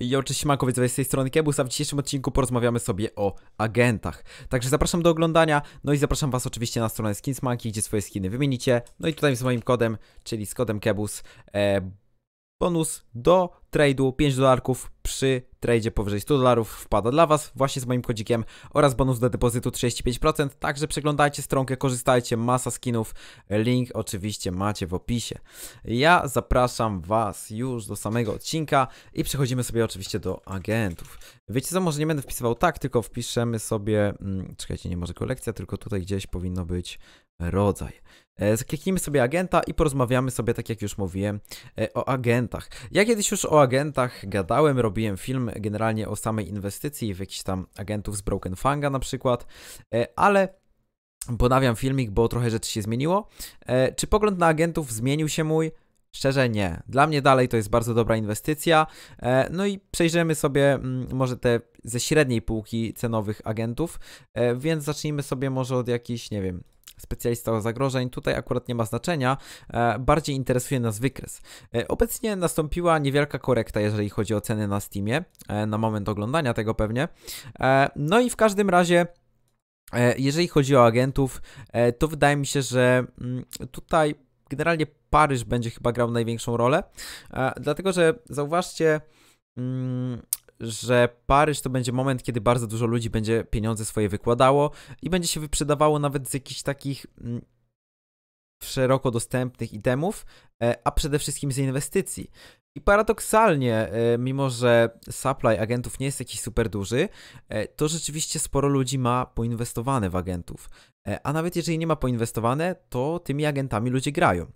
Jo, cześć siemanko, widzowie z tej strony Kebus, a w dzisiejszym odcinku porozmawiamy sobie o agentach. Także zapraszam do oglądania, no i zapraszam was oczywiście na stronę Skinsmanki, gdzie swoje skiny wymienicie. No i tutaj z moim kodem, czyli z kodem Kebus, e, bonus do trade'u 5 dolarków przy trade'zie powyżej 100 dolarów wpada dla Was właśnie z moim kodzikiem oraz bonus do depozytu 35%, także przeglądajcie stronkę, korzystajcie, masa skinów, link oczywiście macie w opisie. Ja zapraszam Was już do samego odcinka i przechodzimy sobie oczywiście do agentów. Wiecie co, może nie będę wpisywał tak, tylko wpiszemy sobie, hmm, czekajcie, nie może kolekcja, tylko tutaj gdzieś powinno być rodzaj. E, zakliknijmy sobie agenta i porozmawiamy sobie, tak jak już mówiłem, e, o agentach. Ja kiedyś już o agentach gadałem, robiłem film generalnie o samej inwestycji w jakichś tam agentów z Broken Fanga na przykład, e, ale ponawiam filmik, bo trochę rzeczy się zmieniło. E, czy pogląd na agentów zmienił się mój? Szczerze nie. Dla mnie dalej to jest bardzo dobra inwestycja. E, no i przejrzymy sobie mm, może te ze średniej półki cenowych agentów, więc zacznijmy sobie może od jakichś, nie wiem, specjalista zagrożeń. Tutaj akurat nie ma znaczenia, e, bardziej interesuje nas wykres. E, obecnie nastąpiła niewielka korekta, jeżeli chodzi o ceny na Steamie, e, na moment oglądania tego pewnie. No i w każdym razie. Jeżeli chodzi o agentów, to wydaje mi się, że mm, tutaj generalnie Paryż będzie chyba grał największą rolę, dlatego że zauważcie, mm, że Paryż to będzie moment, kiedy bardzo dużo ludzi będzie pieniądze swoje wykładało i będzie się wyprzedawało nawet z jakichś takich mm, szeroko dostępnych itemów, e, a przede wszystkim z inwestycji. I paradoksalnie, e, mimo że supply agentów nie jest jakiś super duży, e, to rzeczywiście sporo ludzi ma poinwestowane w agentów. A nawet jeżeli nie ma poinwestowane, to tymi agentami ludzie grają.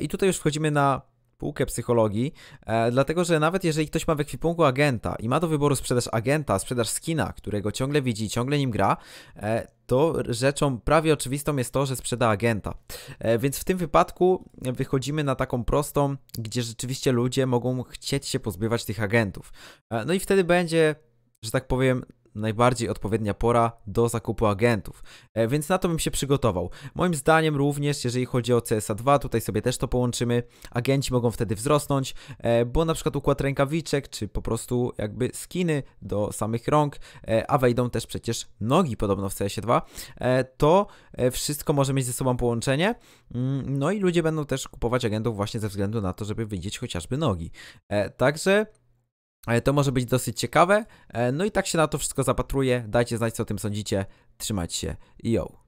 I tutaj już wchodzimy na spółkę psychologii, e, dlatego że nawet jeżeli ktoś ma w ekwipunku agenta i ma do wyboru sprzedaż agenta, sprzedaż skina, którego ciągle widzi, ciągle nim gra, e, to rzeczą prawie oczywistą jest to, że sprzeda agenta. E, więc w tym wypadku wychodzimy na taką prostą, gdzie rzeczywiście ludzie mogą chcieć się pozbywać tych agentów. E, no i wtedy będzie, że tak powiem, najbardziej odpowiednia pora do zakupu agentów, e, więc na to bym się przygotował. Moim zdaniem również, jeżeli chodzi o CSA 2, tutaj sobie też to połączymy, agenci mogą wtedy wzrosnąć, e, bo na przykład układ rękawiczek, czy po prostu jakby skiny do samych rąk, e, a wejdą też przecież nogi podobno w cs 2, to wszystko może mieć ze sobą połączenie, mm, no i ludzie będą też kupować agentów właśnie ze względu na to, żeby widzieć chociażby nogi. Także E, to może być dosyć ciekawe. E, no i tak się na to wszystko zapatruję. Dajcie znać, co o tym sądzicie. Trzymać się yo.